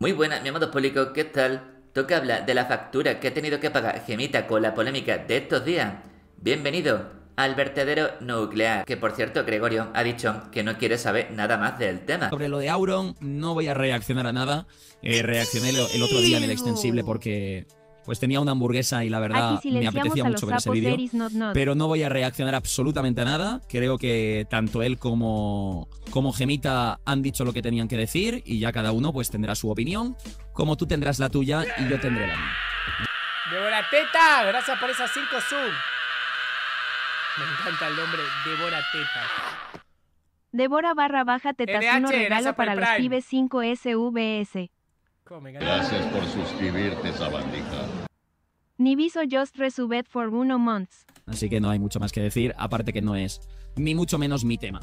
Muy buenas, mi amado público, ¿qué tal? Toca hablar de la factura que ha tenido que pagar Gemita con la polémica de estos días. Bienvenido al vertedero nuclear, que por cierto Gregorio ha dicho que no quiere saber nada más del tema. Sobre lo de Auron no voy a reaccionar a nada. Eh, reaccioné el otro día en el extensible porque pues tenía una hamburguesa y la verdad me apetecía mucho ver ese vídeo. Pero no voy a reaccionar absolutamente a nada. Creo que tanto él como, como Gemita han dicho lo que tenían que decir y ya cada uno pues tendrá su opinión, como tú tendrás la tuya y yo tendré la mía. Devora Teta, gracias por esa 5 sub. Me encanta el nombre, Devora Teta. Devora barra baja teta. regalo para los pibes 5 SVS. Gracias por suscribirte, sabandija. Nibiso just resubed for uno months. Así que no hay mucho más que decir, aparte que no es ni mucho menos mi tema.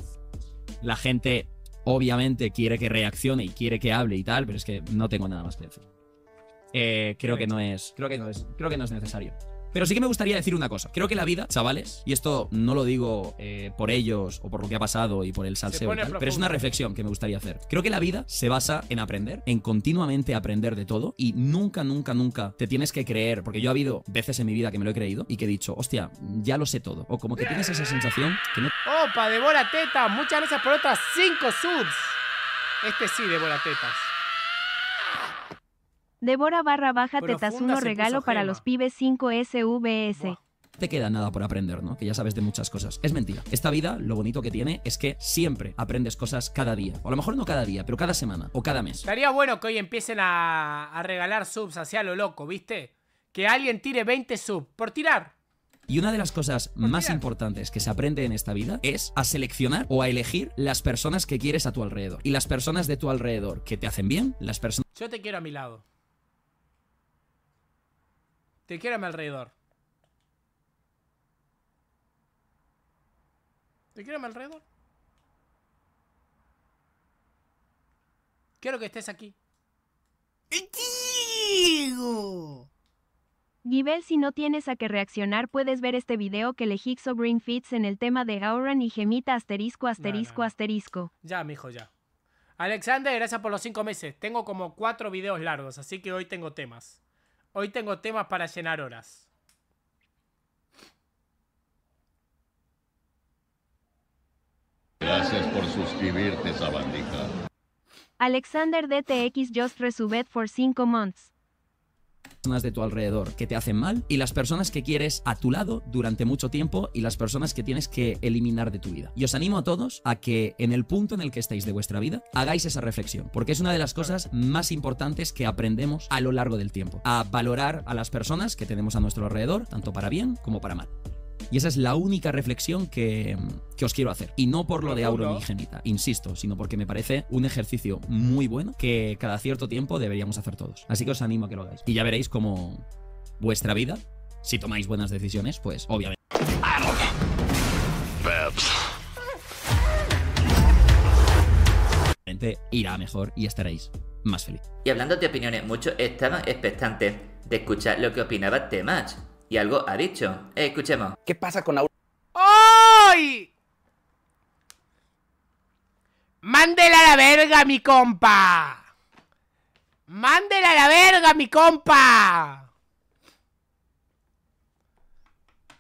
La gente obviamente quiere que reaccione y quiere que hable y tal, pero es que no tengo nada más que decir. Eh, creo que no es, creo que no es, creo que no es necesario. Pero sí que me gustaría decir una cosa. Creo que la vida, chavales, y esto no lo digo eh, por ellos o por lo que ha pasado y por el salseo, pero es una reflexión que me gustaría hacer. Creo que la vida se basa en aprender, en continuamente aprender de todo y nunca, nunca, nunca te tienes que creer, porque yo ha habido veces en mi vida que me lo he creído y que he dicho, hostia, ya lo sé todo. O como que tienes esa sensación que no... ¡Opa, Débora Teta! Muchas gracias por otras 5 subs. Este sí, Débora Tetas. Debora barra baja tetas uno regalo para los pibes 5 SVS. te queda nada por aprender, ¿no? Que ya sabes de muchas cosas. Es mentira. Esta vida, lo bonito que tiene es que siempre aprendes cosas cada día. O a lo mejor no cada día, pero cada semana o cada mes. Estaría bueno que hoy empiecen a, a regalar subs hacia lo loco, ¿viste? Que alguien tire 20 subs por tirar. Y una de las cosas más importantes que se aprende en esta vida es a seleccionar o a elegir las personas que quieres a tu alrededor. Y las personas de tu alrededor que te hacen bien, las personas... Yo te quiero a mi lado. Te quiero a alrededor. Te quiero a alrededor. Quiero que estés aquí. ¡Digo! Gibel, si no tienes a qué reaccionar, puedes ver este video que le Higgs Green Fits en el tema de Gauran y Gemita asterisco, asterisco, asterisco. Ya, mijo, ya. Alexander, gracias por los cinco meses. Tengo como cuatro videos largos, así que hoy tengo temas. Hoy tengo temas para llenar horas. Gracias por suscribirte, Sabandija. Alexander DTX just resubed for 5 months de tu alrededor que te hacen mal y las personas que quieres a tu lado durante mucho tiempo y las personas que tienes que eliminar de tu vida. Y os animo a todos a que en el punto en el que estáis de vuestra vida hagáis esa reflexión, porque es una de las cosas más importantes que aprendemos a lo largo del tiempo, a valorar a las personas que tenemos a nuestro alrededor, tanto para bien como para mal. Y esa es la única reflexión que, os quiero hacer. Y no por lo de auro genita, insisto, sino porque me parece un ejercicio muy bueno que cada cierto tiempo deberíamos hacer todos. Así que os animo a que lo hagáis. Y ya veréis cómo vuestra vida, si tomáis buenas decisiones, pues obviamente. irá mejor y estaréis más feliz. Y hablando de opiniones, muchos estaban expectantes de escuchar lo que opinaba T-Match. Y algo ha dicho. Eh, escuchemos. ¿Qué pasa con Aurora? ¡Ay! ¡Mándela a la verga, mi compa! ¡Mándela a la verga, mi compa!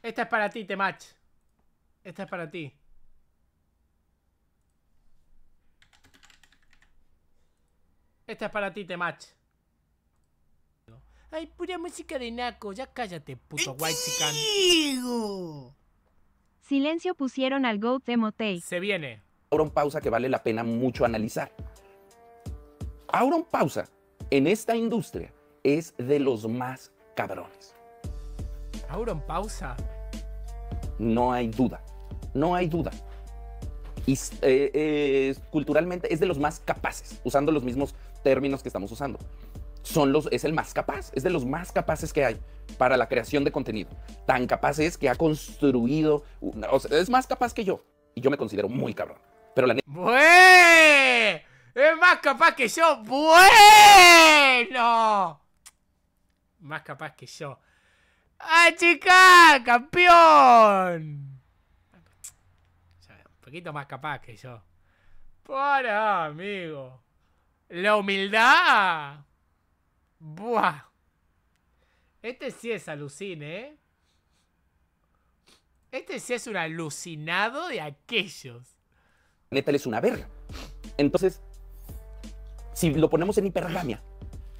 Esta es para ti, Temach. Esta es para ti. Esta es para ti, Temach. Ay, pura música de naco. Ya cállate, puto white chican. Silencio pusieron al Goat de Se viene. Auron Pausa que vale la pena mucho analizar. Auron Pausa en esta industria es de los más cabrones. Auron Pausa. No hay duda. No hay duda. Y, eh, eh, culturalmente es de los más capaces, usando los mismos términos que estamos usando son los, es el más capaz, es de los más capaces que hay para la creación de contenido. Tan capaz es que ha construido, es más capaz que yo. Y yo me considero muy cabrón. Pero la ¡Bue! Es más capaz que yo. Bueno. Más capaz que yo. ¡Ah, chica! ¡Campeón! Un poquito más capaz que yo. Para, amigo. La humildad. Buah. Este sí es alucine, ¿eh? Este sí es un alucinado de aquellos. Neta es una verga. Entonces, si lo ponemos en hipergamia,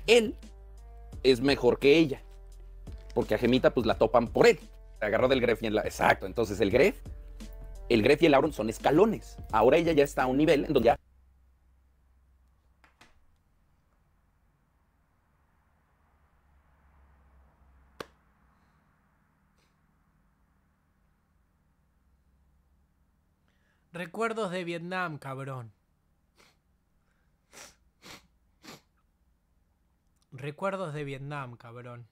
él es mejor que ella. Porque a Gemita pues la topan por él. Se agarró del Gref y la... Exacto, entonces el Gref, el Gref y el Auron son escalones. Ahora ella ya está a un nivel en donde ya Recuerdos de Vietnam, cabrón. Recuerdos de Vietnam, cabrón.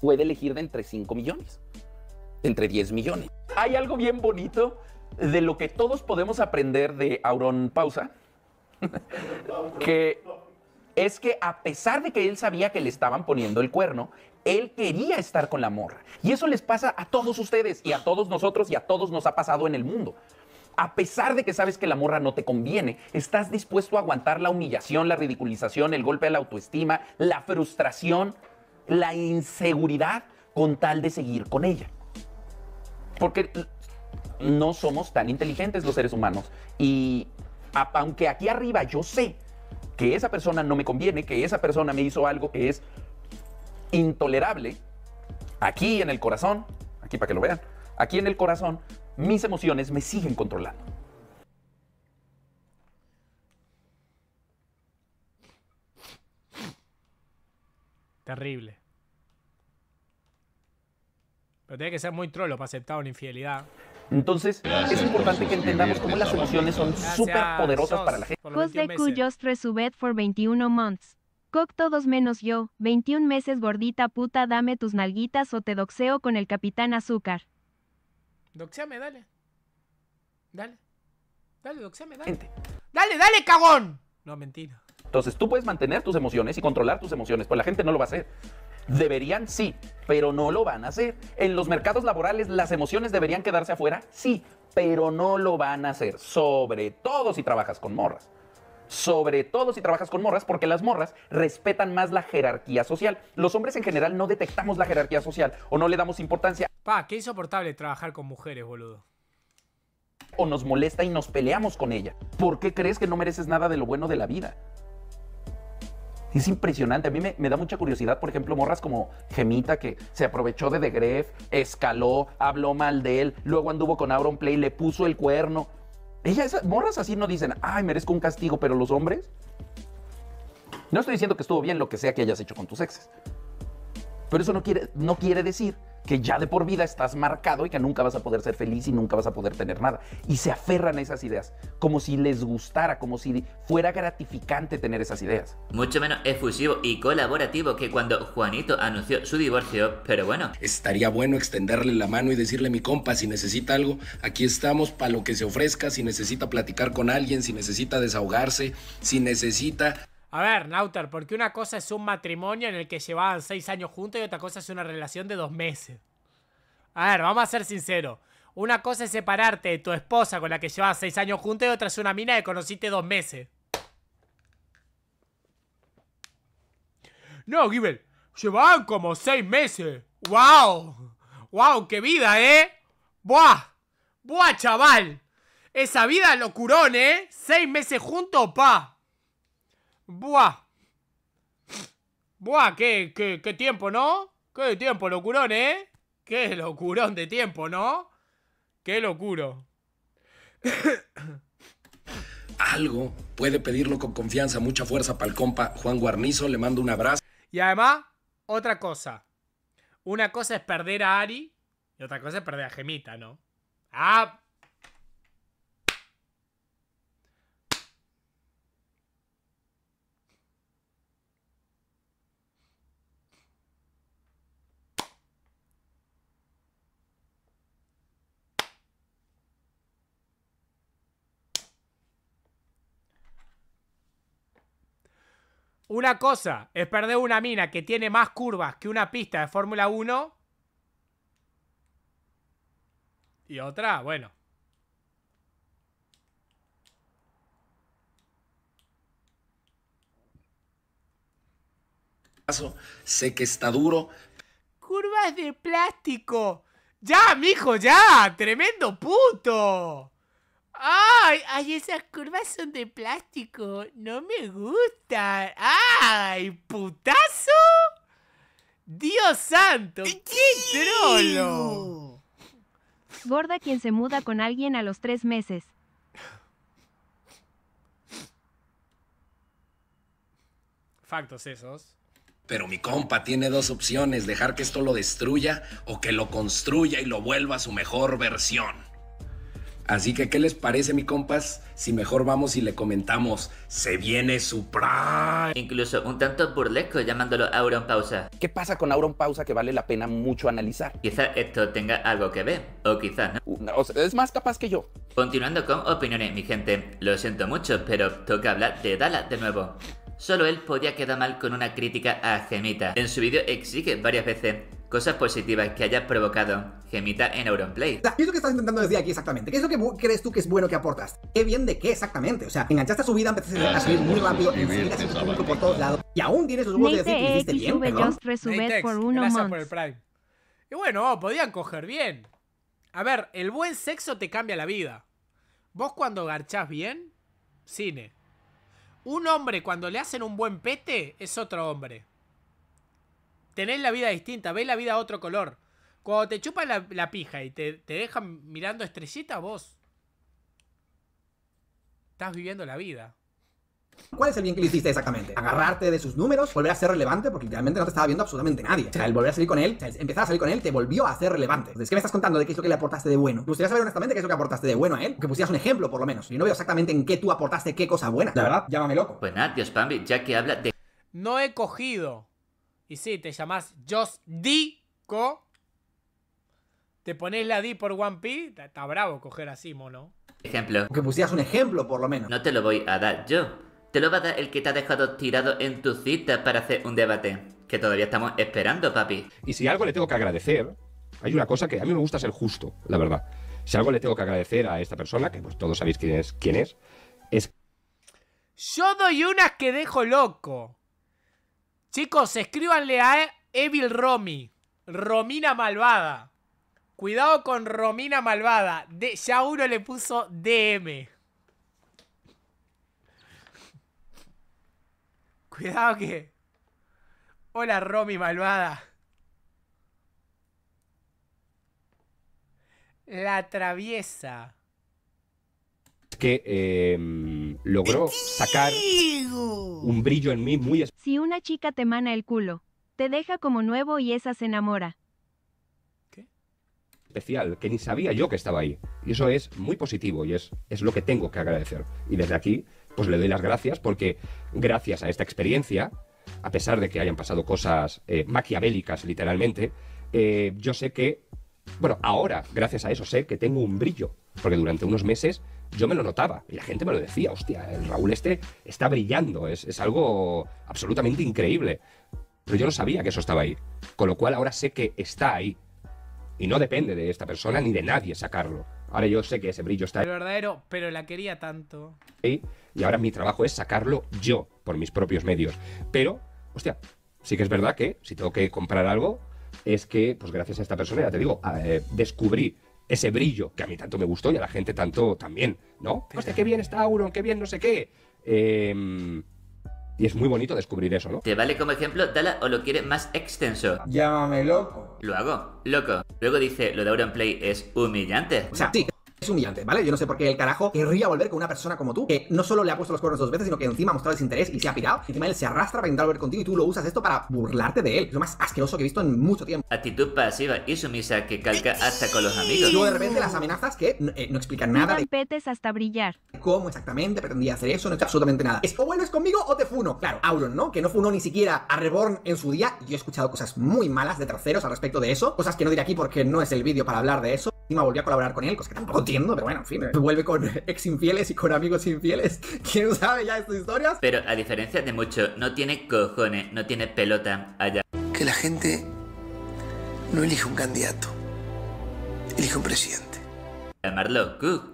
Puede elegir de entre 5 millones, entre 10 millones. Hay algo bien bonito de lo que todos podemos aprender de Auron Pausa, que es que a pesar de que él sabía que le estaban poniendo el cuerno, él quería estar con la morra. Y eso les pasa a todos ustedes y a todos nosotros y a todos nos ha pasado en el mundo. A pesar de que sabes que la morra no te conviene, estás dispuesto a aguantar la humillación, la ridiculización, el golpe a la autoestima, la frustración, la inseguridad con tal de seguir con ella. Porque no somos tan inteligentes los seres humanos. Y aunque aquí arriba yo sé que esa persona no me conviene, que esa persona me hizo algo que es intolerable, aquí en el corazón, aquí para que lo vean, aquí en el corazón, mis emociones me siguen controlando. Terrible. Pero tiene que ser muy trolo para aceptar una infidelidad. Entonces, es importante que entendamos cómo las emociones son súper poderosas para la gente. cuyos tres subed for 21 months. Coc todos menos yo, 21 meses gordita puta, dame tus nalguitas o te doxeo con el Capitán Azúcar. Doxeame, dale. Dale. Dale, doxeame, dale. Gente. Dale, dale, cagón. No, mentira. Entonces tú puedes mantener tus emociones y controlar tus emociones, pero pues la gente no lo va a hacer. Deberían, sí, pero no lo van a hacer. En los mercados laborales las emociones deberían quedarse afuera, sí, pero no lo van a hacer. Sobre todo si trabajas con morras. Sobre todo si trabajas con morras, porque las morras respetan más la jerarquía social. Los hombres en general no detectamos la jerarquía social o no le damos importancia. Pa, qué insoportable trabajar con mujeres, boludo o nos molesta y nos peleamos con ella. ¿Por qué crees que no mereces nada de lo bueno de la vida? Es impresionante. A mí me, da mucha curiosidad, por ejemplo, morras como Gemita, que se aprovechó de Gref escaló, habló mal de él, luego anduvo con Auron Play, le puso el cuerno. Ellas, morras así no dicen, ay, merezco un castigo, pero los hombres. No estoy diciendo que estuvo bien lo que sea que hayas hecho con tus exes. Pero eso no quiere, no quiere decir que ya de por vida estás marcado y que nunca vas a poder ser feliz y nunca vas a poder tener nada. Y se aferran a esas ideas, como si les gustara, como si fuera gratificante tener esas ideas. Mucho menos efusivo y colaborativo que cuando Juanito anunció su divorcio, pero bueno. Estaría bueno extenderle la mano y decirle, mi compa, si necesita algo, aquí estamos para lo que se ofrezca, si necesita platicar con alguien, si necesita desahogarse, si necesita a ver, ¿por porque una cosa es un matrimonio en el que llevaban seis años juntos y otra cosa es una relación de dos meses. A ver, vamos a ser sinceros. Una cosa es separarte de tu esposa con la que llevas seis años juntos y otra es una mina que conociste dos meses. No, Gibel, llevaban como seis meses. ¡Wow! ¡Wow! ¡Qué vida, eh! ¡Buah! ¡Buah, chaval! Esa vida locurón, eh. Seis meses juntos, pa. ¡Buah! ¡Buah! ¿Qué, tiempo, no? ¡Qué tiempo, locurón, eh! ¡Qué locurón de tiempo, no! ¡Qué locuro! Algo puede pedirlo con confianza, mucha fuerza para el compa Juan Guarnizo. Le mando un abrazo. Y además, otra cosa. Una cosa es perder a Ari y otra cosa es perder a Gemita, ¿no? Ah, Una cosa es perder una mina que tiene más curvas que una pista de Fórmula 1. Y otra, bueno. Sé que está duro. Curvas de plástico. Ya, mijo, ya. Tremendo puto. ¡Ay! ¡Ay, esas curvas son de plástico! ¡No me gustan! ¡Ay, putazo! ¡Dios santo! ¡Qué trolo! Gorda quien se muda con alguien a los tres meses. Factos esos. Pero mi compa tiene dos opciones, dejar que esto lo destruya o que lo construya y lo vuelva a su mejor versión. Así que, ¿qué les parece, mi compas? Si mejor vamos y le comentamos, se viene su prime. Incluso un tanto burlesco llamándolo Auron Pausa. ¿Qué pasa con Auron Pausa que vale la pena mucho analizar? Quizá esto tenga algo que ver, o quizás no. Uh, es más capaz que yo. Continuando con opiniones, mi gente. Lo siento mucho, pero toca hablar de Dala de nuevo. Solo él podía quedar mal con una crítica a Gemita. En su vídeo exige varias veces cosas positivas que hayas provocado, gemita en Auronplay. ¿Qué es lo que estás intentando decir aquí exactamente? ¿Qué es lo que crees tú que es bueno que aportas? ¿Qué bien de qué exactamente? O sea, enganchaste a su vida, empezaste a ah, subir muy rápido, enseguida por todos lados. Y aún tienes los huevos de decir que hiciste bien, ¿verdad? por Y bueno, podían coger bien. A ver, el buen sexo te cambia la vida. Vos cuando garchás bien, cine. Un hombre cuando le hacen un buen pete es otro hombre tenés la vida distinta, veis la vida a otro color. Cuando te chupan la, pija y te, te, dejan mirando estrellita, vos estás viviendo la vida. ¿Cuál es el bien que le hiciste exactamente? Agarrarte de sus números, volver a ser relevante, porque literalmente no te estaba viendo absolutamente nadie. O sea, el volver a salir con él, empezar a salir con él, te volvió a ser relevante. Entonces, ¿qué me estás contando de qué es lo que le aportaste de bueno? Me gustaría saber honestamente qué es lo que aportaste de bueno a él, que pusieras un ejemplo, por lo menos. Y no veo exactamente en qué tú aportaste qué cosa buena. La verdad, llámame loco. Pues nada, tío Pambi, ya que habla de. No he cogido. Y sí, te llamas Jos Dico, te pones la D por One P, está bravo coger así, mono. Ejemplo. Que pusieras un ejemplo, por lo menos. No te lo voy a dar yo. Te lo va a dar el que te ha dejado tirado en tu cita para hacer un debate. Que todavía estamos esperando, papi. Y si algo le tengo que agradecer, hay una cosa que a mí me gusta ser justo, la verdad. Si algo le tengo que agradecer a esta persona, que pues todos sabéis quién es, quién es, es... Yo doy unas que dejo loco. Chicos, escríbanle a Evil Romy. Romina Malvada. Cuidado con Romina Malvada. De, ya uno le puso DM. Cuidado que... Hola Romy Malvada. La traviesa. Que... Em, logró sacar un brillo en mí muy... Si una chica te mana el culo, te deja como nuevo y esa se enamora. ¿Qué? Especial, que ni sabía yo que estaba ahí. Y eso es muy positivo y es, es lo que tengo que agradecer. Y desde aquí, pues le doy las gracias porque gracias a esta experiencia, a pesar de que hayan pasado cosas eh, maquiavélicas literalmente, eh, yo sé que, bueno, ahora, gracias a eso, sé que tengo un brillo. Porque durante unos meses yo me lo notaba y la gente me lo decía, hostia, el Raúl este está brillando, es, algo absolutamente increíble. Pero yo no sabía que eso estaba ahí. Con lo cual ahora sé que está ahí. Y no depende de esta persona ni de nadie sacarlo. Ahora yo sé que ese brillo está ahí. verdadero, pero la quería tanto. Y, ahora mi trabajo es sacarlo yo, por mis propios medios. Pero, hostia, sí que es verdad que si tengo que comprar algo, es que, pues gracias a esta persona, ya te digo, eh, descubrí ese brillo que a mí tanto me gustó y a la gente tanto también, ¿no? Hostia, qué bien está Auron, qué bien no sé qué. Em, y es muy bonito descubrir eso, ¿no? ¿Te vale como ejemplo, Dala, o lo quiere más extenso? Llámame loco. Lo hago, loco. Luego dice, lo de Auron Play es humillante. O sea, es humillante, ¿vale? Yo no sé por qué el carajo querría volver con una persona como tú, que no solo le ha puesto los cuernos dos veces, sino que encima ha mostrado desinterés y se ha pirado. Encima él se arrastra para intentar volver contigo y tú lo usas esto para burlarte de él. Es lo más asqueroso que he visto en mucho tiempo. Actitud pasiva y sumisa que calca hasta con los amigos. Y luego de repente las amenazas que eh, no explican nada. De petes hasta brillar. ¿Cómo exactamente pretendía hacer eso? No hecho absolutamente nada. Es o vuelves conmigo o te funo. Claro, Auron, ¿no? Que no funó ni siquiera a Reborn en su día. Yo he escuchado cosas muy malas de terceros al respecto de eso. Cosas que no diré aquí porque no es el vídeo para hablar de eso. Encima volví a colaborar con él, cosa que tampoco tiene pero bueno, en fin, vuelve con ex infieles y con amigos infieles. ¿Quién sabe ya estas historias? Pero a diferencia de mucho, no tiene cojones, no tiene pelota allá. Que la gente no elige un candidato, elige un presidente. Llamarlo Cook.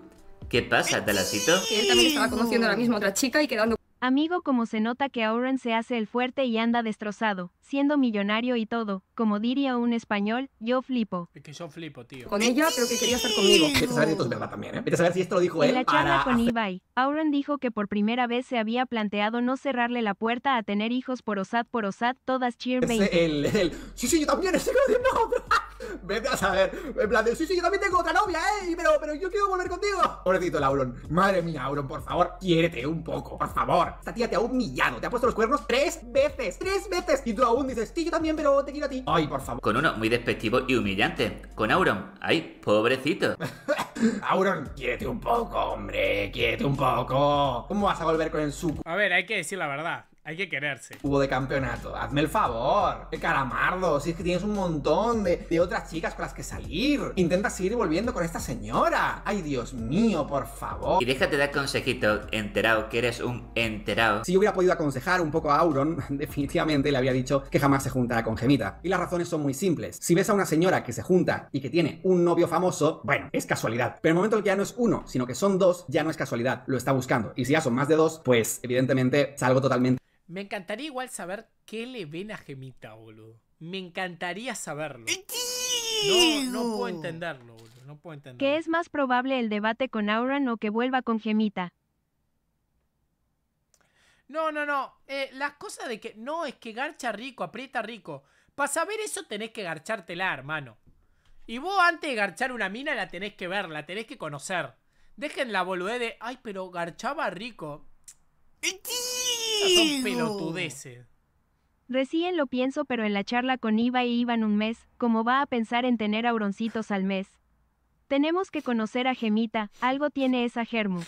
¿Qué pasa, Talacito? Que él también estaba conociendo ahora mismo a otra chica y quedando Amigo como se nota que Auron se hace el fuerte y anda destrozado, siendo millonario y todo, como diría un español, yo flipo. Es que yo flipo, tío. Con ella creo que quería estar conmigo. Vete a saber verdad también, ¿eh? Vete a saber si esto lo dijo él. En la charla con Ibai, Auron dijo que por primera vez se había planteado no cerrarle la puerta a tener hijos por Osad por Osad, todas cheer Es él, el, Sí, sí, yo también estoy con Vete a saber. En plan de, sí, sí, yo también tengo otra novia, ¿eh? Pero, pero yo quiero volver contigo. Pobrecito Lauron. Madre mía, Auron, por favor, quiérete un poco, por favor. Esta tía te ha humillado, te ha puesto los cuernos tres veces, tres veces. Y tú aún dices, sí, yo también, pero te quiero a ti. Ay, por favor. Con uno muy despectivo y humillante. Con Auron. Ay, pobrecito. Auron, quiérete un poco, hombre, quiérete un poco. ¿Cómo vas a volver con el suco? A ver, hay que decir la verdad. Hay que quererse. Hubo de campeonato. Hazme el favor. Qué calamardo. Si es que tienes un montón de, otras chicas con las que salir. Intenta seguir volviendo con esta señora. Ay, Dios mío, por favor. Y déjate dar consejito, enterado, que eres un enterado. Si yo hubiera podido aconsejar un poco a Auron, definitivamente le había dicho que jamás se juntara con Gemita. Y las razones son muy simples. Si ves a una señora que se junta y que tiene un novio famoso, bueno, es casualidad. Pero en el momento en que ya no es uno, sino que son dos, ya no es casualidad. Lo está buscando. Y si ya son más de dos, pues evidentemente salgo totalmente me encantaría igual saber qué le ven a Gemita, boludo. Me encantaría saberlo. No, no puedo entenderlo, boludo. No puedo ¿Qué es más probable el debate con Auran o que vuelva con Gemita? No, no, no. Eh, las cosas de que. No, es que garcha rico, aprieta rico. Para saber eso tenés que garchártela, hermano. Y vos antes de garchar una mina la tenés que ver, la tenés que conocer. Dejen la boludez de. Ay, pero garchaba rico son pelotudeces. Recién lo pienso, pero en la charla con Iva y e Iván un mes, Como va a pensar en tener auroncitos al mes? Tenemos que conocer a Gemita, algo tiene esa Germu.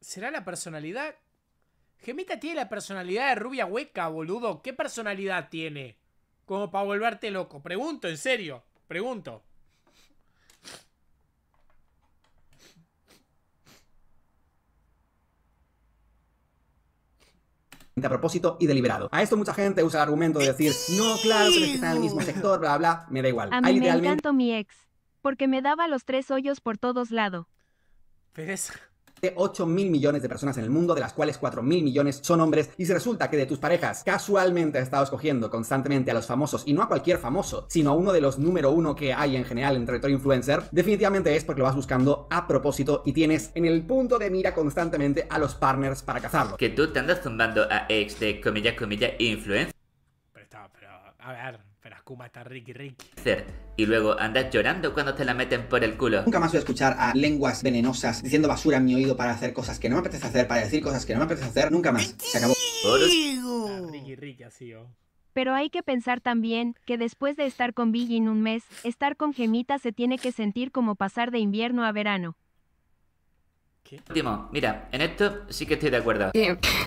¿Será la personalidad? Gemita tiene la personalidad de rubia hueca, boludo. ¿Qué personalidad tiene? Como para volverte loco. Pregunto, en serio. Pregunto. a propósito y deliberado. A esto mucha gente usa el argumento de decir, no, claro, se está en el mismo sector, bla, bla, me da igual. A mí me encantó mi ex, porque me daba los tres hoyos por todos lados de 8 mil millones de personas en el mundo, de las cuales 4 mil millones son hombres, y si resulta que de tus parejas casualmente has estado escogiendo constantemente a los famosos, y no a cualquier famoso, sino a uno de los número uno que hay en general en territorio influencer, definitivamente es porque lo vas buscando a propósito y tienes en el punto de mira constantemente a los partners para cazarlo. Que tú te andas zumbando a ex de comilla comilla influencer. Pero, está, pero, a ver, ser. Y luego andas llorando cuando te la meten por el culo. Nunca más voy a escuchar a lenguas venenosas diciendo basura en mi oído para hacer cosas que no me apetece hacer, para decir cosas que no me apetece hacer. Nunca más. Se acabó. Oh. Pero hay que pensar también que después de estar con Billy en un mes, estar con Gemita se tiene que sentir como pasar de invierno a verano. Último, mira, en esto sí que estoy de acuerdo.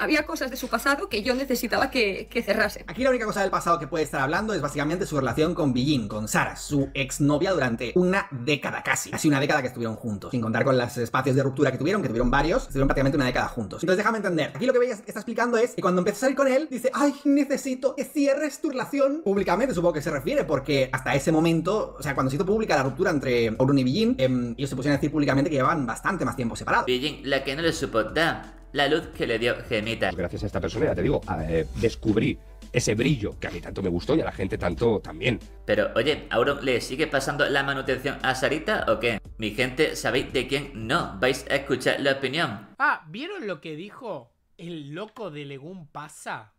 había cosas de su pasado que yo necesitaba que, que, cerrase. Aquí la única cosa del pasado que puede estar hablando es básicamente su relación con Billin, con Sara, su exnovia durante una década casi. Casi una década que estuvieron juntos, sin contar con los espacios de ruptura que tuvieron, que tuvieron varios, estuvieron prácticamente una década juntos. Entonces déjame entender, aquí lo que ella está explicando es que cuando empezó a salir con él, dice, ay, necesito que cierres tu relación públicamente, supongo que se refiere, porque hasta ese momento, o sea, cuando se hizo pública la ruptura entre Orun y Billin, em, ellos se pusieron a decir públicamente que llevaban bastante más tiempo separados la que no le supo dar la luz que le dio Gemita. Gracias a esta persona, ya te digo, eh, descubrí ese brillo que a mí tanto me gustó y a la gente tanto también. Pero oye, ¿Auron le sigue pasando la manutención a Sarita o qué? Mi gente, ¿sabéis de quién no? Vais a escuchar la opinión. Ah, ¿vieron lo que dijo el loco de Legún Pasa?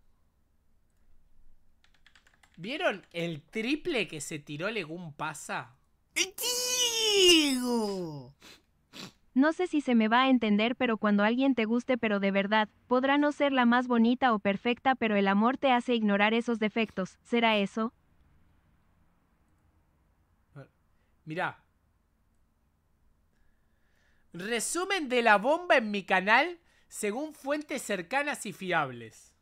¿Vieron el triple que se tiró Legún Pasa? ¡Tío! No sé si se me va a entender, pero cuando alguien te guste, pero de verdad, podrá no ser la más bonita o perfecta, pero el amor te hace ignorar esos defectos. ¿Será eso? Mirá. Resumen de la bomba en mi canal según fuentes cercanas y fiables.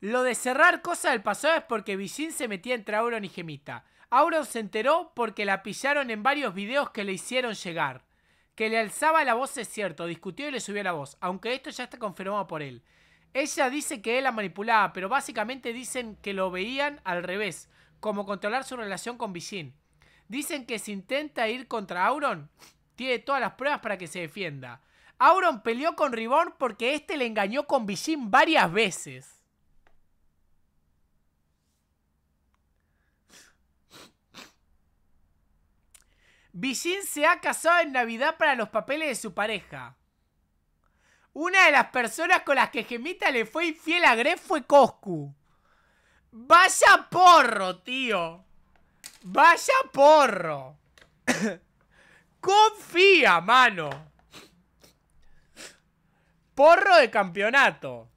Lo de cerrar cosas del pasado es porque Vigín se metía entre Auron y Gemita. Auron se enteró porque la pillaron en varios videos que le hicieron llegar. Que le alzaba la voz es cierto, discutió y le subió la voz, aunque esto ya está confirmado por él. Ella dice que él la manipulaba, pero básicamente dicen que lo veían al revés, como controlar su relación con Vigin. Dicen que si intenta ir contra Auron, tiene todas las pruebas para que se defienda. Auron peleó con Ribón porque este le engañó con Vigín varias veces. Vicín se ha casado en Navidad para los papeles de su pareja. Una de las personas con las que Gemita le fue infiel a Gref fue Coscu. Vaya porro, tío. Vaya porro. Confía, mano. Porro de campeonato.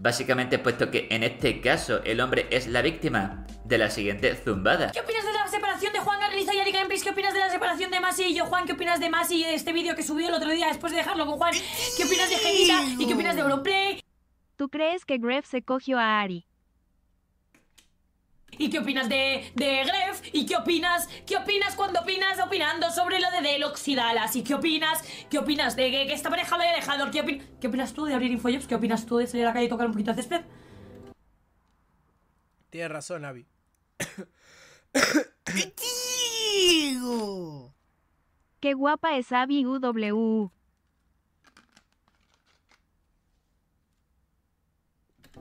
Básicamente puesto que en este caso el hombre es la víctima de la siguiente zumbada. ¿Qué opinas de la separación de Juan Garriza y Ari Gameplays? ¿Qué opinas de la separación de Masi y yo, Juan? ¿Qué opinas de Masi y de este vídeo que subió el otro día después de dejarlo con Juan? ¿Qué opinas de Genita y qué opinas de Europlay? ¿Tú crees que Gref se cogió a Ari? ¿Y qué opinas de, de Gref? ¿Y qué opinas? ¿Qué opinas cuando opinas opinando sobre lo de Delox ¿Y qué opinas? ¿Qué opinas de que, esta pareja lo haya dejado? ¿Qué, opinas tú de abrir InfoJobs? ¿Qué opinas tú de salir a la calle y tocar un poquito de césped? Tienes razón, Abby. ¡Qué guapa es Abby UW!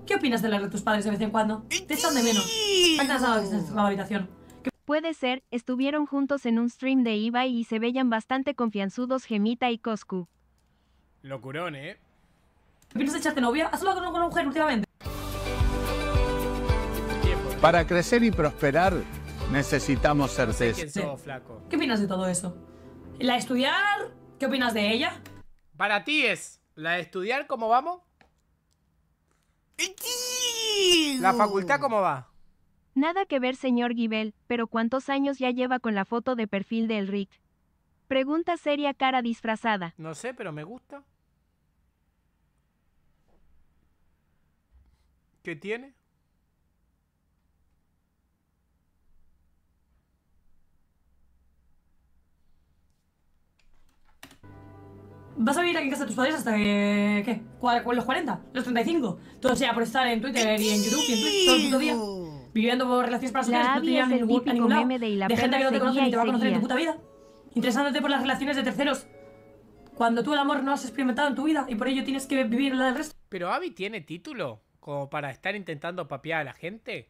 ¿Qué opinas de las de tus padres de vez en cuando? Te echan de menos. la habitación. Puede ser, estuvieron juntos en un stream de Ibai y se veían bastante confianzudos Gemita y Coscu. Locurón, ¿eh? ¿Qué de echarte novia? Hazlo con una mujer últimamente. Para crecer y prosperar necesitamos ser Sí. flaco. ¿Qué opinas de todo eso? ¿La estudiar? ¿Qué opinas de ella? Para ti es la estudiar, ¿cómo vamos? ¿La facultad cómo va? Nada que ver, señor Gibel, pero ¿cuántos años ya lleva con la foto de perfil del Rick? Pregunta seria cara disfrazada. No sé, pero me gusta. ¿Qué tiene? ¿Vas a vivir aquí en casa de tus padres hasta que. ¿Qué? ¿Los 40? ¿Los 35? Todo sea por estar en Twitter y en YouTube y en Twitch todo el puto día. Viviendo por relaciones personales no te llevan a ningún lado. De, de gente que no te conoce ni te va a conocer en tu puta vida. Interesándote por las relaciones de terceros. Cuando tú el amor no has experimentado en tu vida y por ello tienes que vivir la del resto. Pero Abby tiene título como para estar intentando papear a la gente.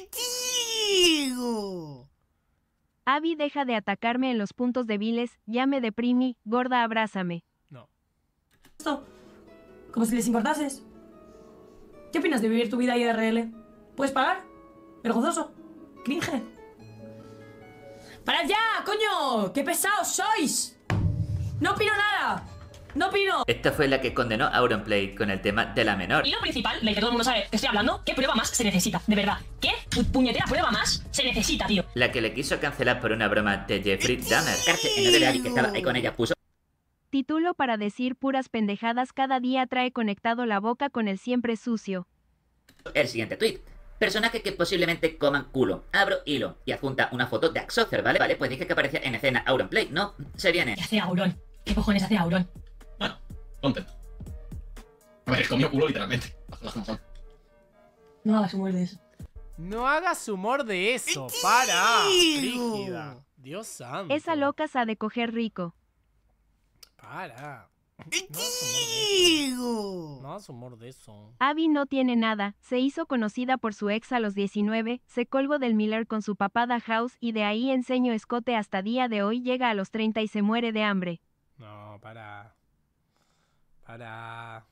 ¡Te digo! Abby deja de atacarme en los puntos débiles, ya me deprimi, gorda, abrázame. No. Esto, como si les importases. ¿Qué opinas de vivir tu vida IRL? ¿Puedes pagar? Vergonzoso. Cringe. ¡Para ya, coño! ¡Qué pesados sois! ¡No opino nada! ¡No opino! Esta fue la que condenó a Auronplay con el tema de la menor. Y lo principal, la que todo el mundo sabe que estoy hablando, ¿qué prueba más se necesita? De verdad, ¿qué puñetera prueba más se necesita, tío? La que le quiso cancelar por una broma de Jeffrey Dahmer. Cárcel en que estaba ahí con ella puso Título para decir puras pendejadas cada día trae conectado la boca con el siempre sucio. El siguiente tweet. Personaje que posiblemente coman culo. Abro hilo y adjunta una foto de Axother, ¿vale? Vale, pues dije que aparecía en escena Auron Play, ¿no? Se viene. ¿Qué hace Auron? ¿Qué cojones hace Auron? contento. A ver, comió culo literalmente. No hagas humor de eso. No hagas humor de eso. Para. Dios santo. Esa loca se ha de coger rico. Para. No hagas humor de eso. Abby no tiene nada. Se hizo conocida por su ex a los 19, se colgó del Miller con su papada House y de ahí enseño escote hasta día de hoy llega a los 30 y se muere de hambre. No, para. Para.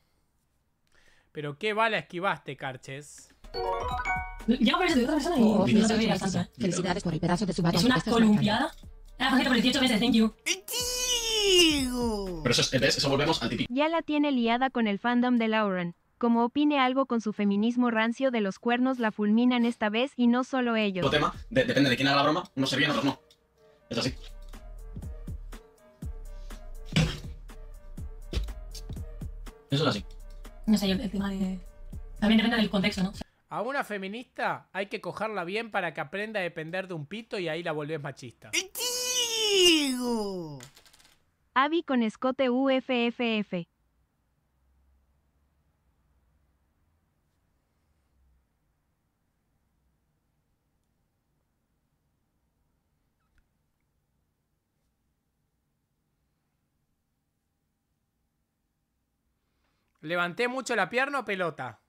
Pero qué bala esquivaste, Carches. Ya parece de otra persona y oh, no ve Felicidades por el pedazo de su batalla. Es una columpiada. Ah, por 18 meses, thank you. Pero eso, es, eh, eso volvemos al típico. Ya la tiene liada con el fandom de Lauren. Como opine algo con su feminismo rancio de los cuernos, la fulminan esta vez y no solo ellos. tema, depende de quién haga la broma, unos se viene, otros no. Es así. Eso es así. No sé, el tema de... También depende del contexto, ¿no? a una feminista hay que cojarla bien para que aprenda a depender de un pito y ahí la volvés machista. ¡Digo! Avi con escote UFFF. Levanté mucho la pierna o pelota.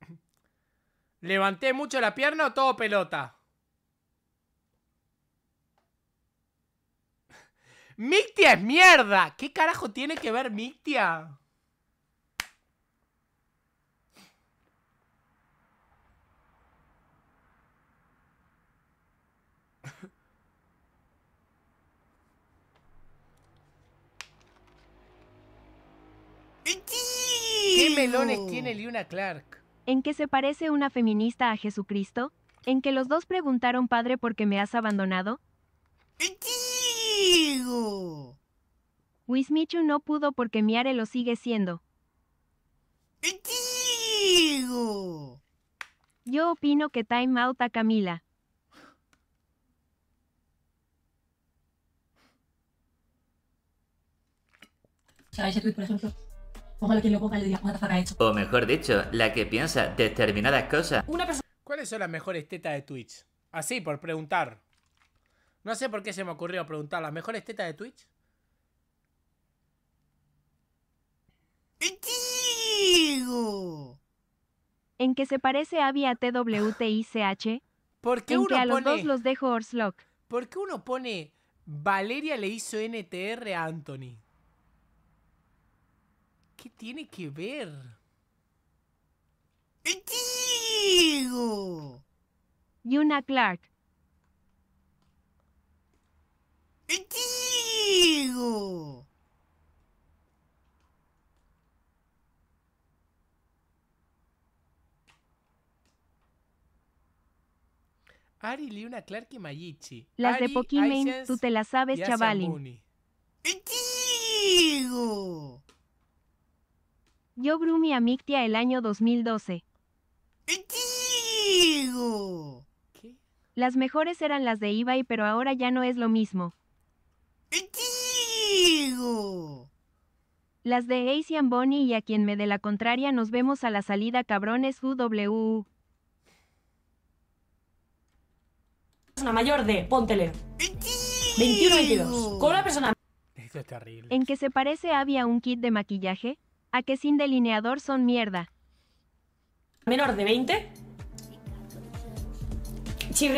Levanté mucho la pierna o todo pelota. Mictia es mierda. ¿Qué carajo tiene que ver Mictia? ¿Qué melones tiene Liuna Clark? ¿En qué se parece una feminista a Jesucristo? ¿En que los dos preguntaron, padre, por qué me has abandonado? ¡Digo! Wismichu no pudo porque Miare lo sigue siendo. ¡Diego! Yo opino que time out a Camila. ¿Sabes por ejemplo? O mejor dicho, la que piensa determinadas cosas. ¿Cuáles son las mejores tetas de Twitch? Así, por preguntar. No sé por qué se me ocurrió preguntar las mejores tetas de Twitch. ¿En qué se parece Abby a TWTICH? ¿Por qué a los dos los dejo Orslock? ¿Por qué uno pone Valeria le hizo NTR a Anthony? ¿Qué tiene que ver? ¡Diego! Yuna Clark. ¡Diego! Ari, Liuna, Clark y Mayichi. Las Ari, de Pokimane, tú te las sabes, chavalín. ¡Diego! Yo Brumi a Mictia el año 2012. ¡Digo! ¿Qué? Las mejores eran las de eBay, pero ahora ya no es lo mismo. ¡Digo! Las de Ace y Bonnie y a quien me dé la contraria nos vemos a la salida cabrones W. Persona mayor de, póntele. 21-22. Con una persona... Esto es terrible. En que se parece avia un kit de maquillaje a que sin delineador son mierda. Menor de 20.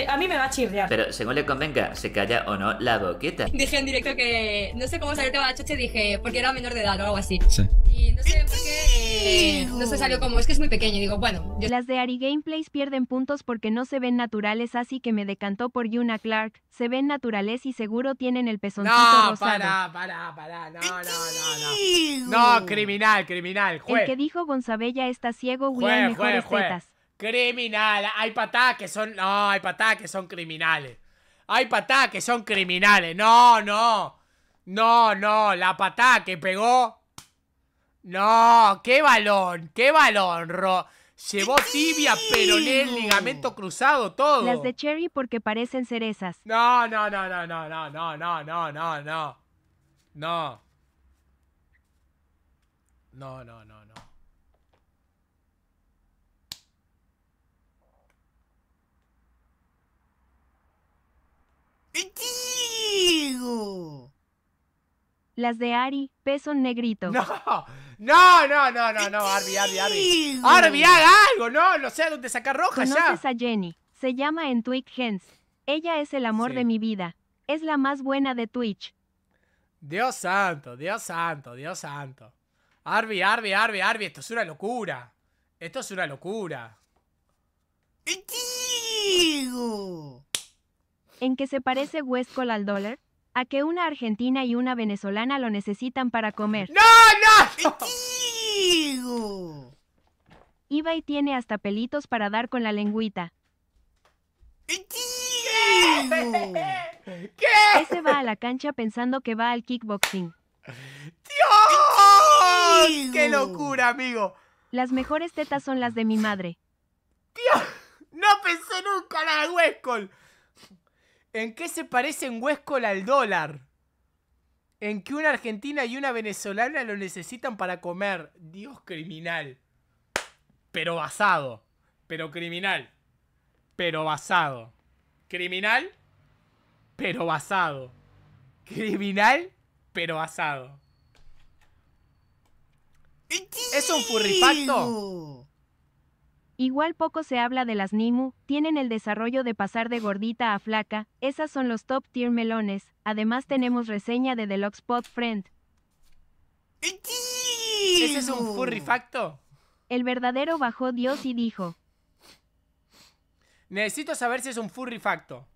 a mí me va a chirriar. Pero según le convenga, se calla o no la boqueta. Dije en directo que no sé cómo salió el tema de choche, dije porque era menor de edad o algo así. Sí no sé por qué. no se salió como, es que es muy pequeño. digo, bueno. Las de Ari Gameplays pierden puntos porque no se ven naturales, así que me decantó por Yuna Clark. Se ven naturales y seguro tienen el pezoncito no, rosado. No, para, para, para. No, no, no, no. No, criminal, criminal. El que dijo Gonzabella está ciego, William mejores jue. Criminal. Hay patá que son. No, hay patá que son criminales. Hay patá que son criminales. No, no. No, no. La patá que pegó no, qué balón, qué balón, Ro. Llevó tibia, el ligamento cruzado, todo. Las de Cherry porque parecen cerezas. No, no, no, no, no, no, no, no, no, no, no. No. No, no, no, no. Las de Ari, peso negrito. No, no, no, no, no, no, Arby, Arby, Arby. Arby, haga algo, no, no sé a dónde sacar roja ¿Conoces ya. Conoces a Jenny, se llama en Twitch Hens. Ella es el amor de mi vida. Es la más buena de Twitch. Dios santo, Dios santo, Dios santo. Arby, Arby, Arby, Arby, esto es una locura. Esto es una locura. ¿En qué se parece Westcol al dólar? a que una argentina y una venezolana lo necesitan para comer. ¡No, no! ¡Digo! Ibai tiene hasta pelitos para dar con la lengüita. ¡tío! ¿Qué? Ese va a la cancha pensando que va al kickboxing. ¡Tío! ¡Qué locura, amigo! Las mejores tetas son las de mi madre. ¡Tío! ¡No pensé nunca en la de ¿En qué se parece en huesco al dólar? En que una argentina y una venezolana lo necesitan para comer. Dios criminal. Pero basado. Pero criminal. Pero basado. Criminal. Pero basado. Criminal. Pero basado. ¿Es un furripacto? Igual poco se habla de las Nimu, tienen el desarrollo de pasar de gordita a flaca, esas son los top tier melones, además tenemos reseña de Deluxe Pod Friend. ¿Ese es un furry facto? El verdadero bajó Dios y dijo. Necesito saber si es un furry facto.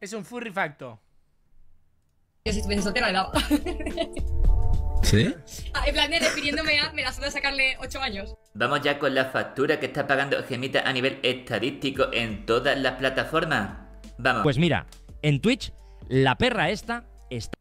Es un furry facto si estuviese soltera ¿Sí? Ah, en plan, de a, me la suda sacarle 8 años. Vamos ya con la factura que está pagando Gemita a nivel estadístico en todas las plataformas. Vamos. Pues mira, en Twitch, la perra esta está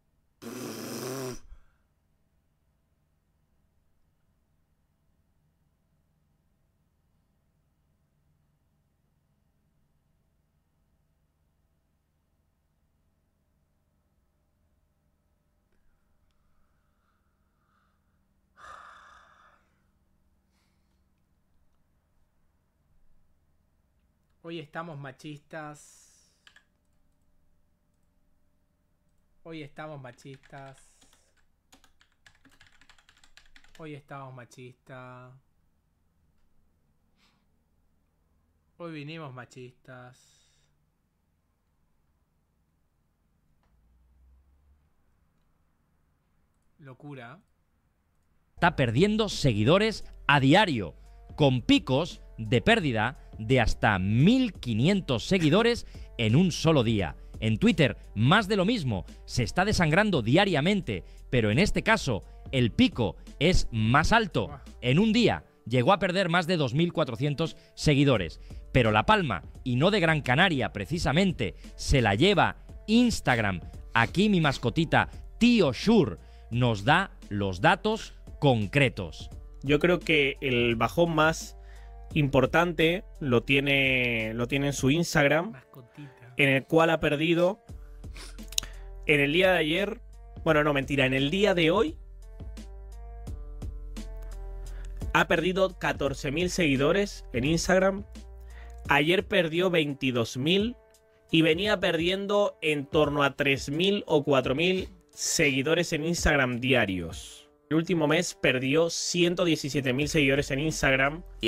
Hoy estamos machistas. Hoy estamos machistas. Hoy estamos machistas. Hoy vinimos machistas. Locura. Está perdiendo seguidores a diario, con picos de pérdida de hasta 1.500 seguidores en un solo día. En Twitter, más de lo mismo, se está desangrando diariamente, pero en este caso, el pico es más alto. En un día llegó a perder más de 2.400 seguidores. Pero La Palma, y no de Gran Canaria precisamente, se la lleva Instagram. Aquí mi mascotita, Tío Shur, nos da los datos concretos. Yo creo que el bajón más importante lo tiene, lo tiene en su Instagram, en el cual ha perdido en el día de ayer, bueno, no mentira, en el día de hoy ha perdido 14.000 seguidores en Instagram, ayer perdió 22.000 y venía perdiendo en torno a 3.000 o 4.000 seguidores en Instagram diarios. El último mes perdió 117.000 seguidores en Instagram. Y...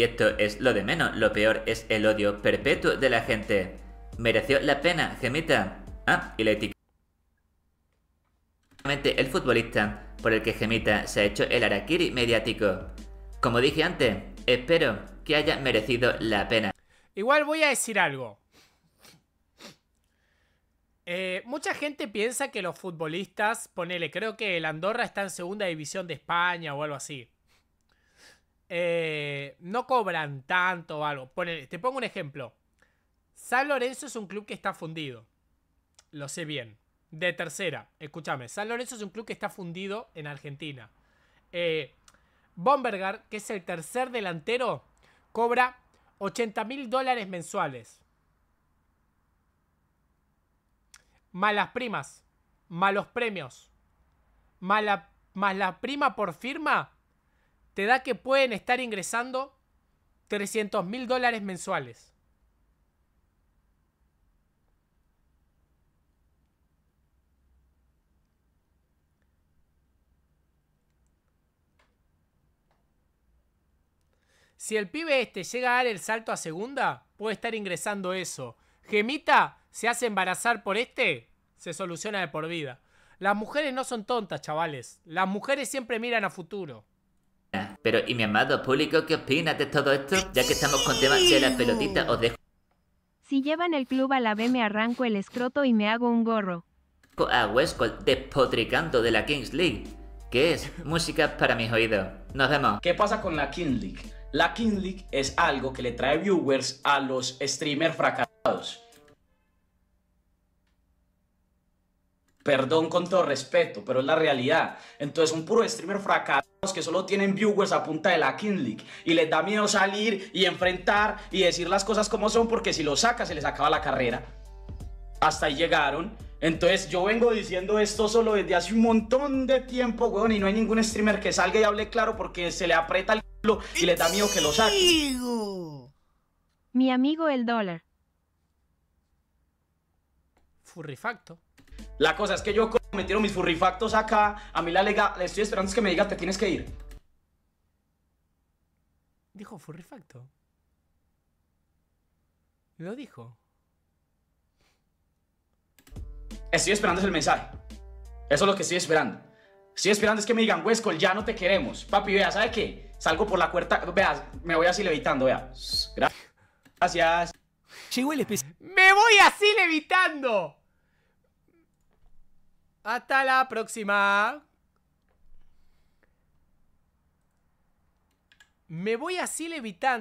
Y esto es lo de menos, lo peor es el odio perpetuo de la gente. Mereció la pena, gemita. Ah, y la etiqueta. El futbolista por el que Gemita se ha hecho el Araquiri mediático. Como dije antes, espero que haya merecido la pena. Igual voy a decir algo. Eh, mucha gente piensa que los futbolistas, ponele, creo que el Andorra está en segunda división de España o algo así. Eh, no cobran tanto o algo. te pongo un ejemplo. San Lorenzo es un club que está fundido. Lo sé bien. De tercera, escúchame. San Lorenzo es un club que está fundido en Argentina. Eh, Bombergar, que es el tercer delantero, cobra 80 mil dólares mensuales. Malas primas, malos premios, mala, más la prima por firma, te da que pueden estar ingresando 300 mil dólares mensuales. Si el pibe este llega a dar el salto a segunda, puede estar ingresando eso. Gemita se hace embarazar por este, se soluciona de por vida. Las mujeres no son tontas, chavales. Las mujeres siempre miran a futuro. Pero, ¿y mi amado público qué opina de todo esto? Ya que estamos con temas de las pelotitas, os dejo... Si llevan el club a la B me arranco el escroto y me hago un gorro. A Westcott despotricando de la Kings League. Que es? Música para mis oídos. Nos vemos. ¿Qué pasa con la Kings League? La Kings League es algo que le trae viewers a los streamers fracasados. Perdón con todo respeto, pero es la realidad. Entonces un puro streamer fracasado que solo tienen viewers a punta de la King League y les da miedo salir y enfrentar y decir las cosas como son porque si lo saca se les acaba la carrera. Hasta ahí llegaron. Entonces yo vengo diciendo esto solo desde hace un montón de tiempo, weón, y no hay ningún streamer que salga y hable claro porque se le aprieta el culo y les da miedo que lo saque. Mi amigo el dólar. Furrifacto. La cosa es que yo cometieron mis furrifactos acá. A mí la lega, le estoy esperando es que me diga, te tienes que ir. Dijo furrifacto. Lo dijo. Estoy esperando es el mensaje. Eso es lo que estoy esperando. Estoy esperando es que me digan, Huesco, ya no te queremos. Papi, vea, ¿sabe qué? Salgo por la puerta, vea, me voy así levitando, vea. Gracias. Llegó el especial. ¡Me voy así levitando! Hasta la próxima. Me voy así levitando.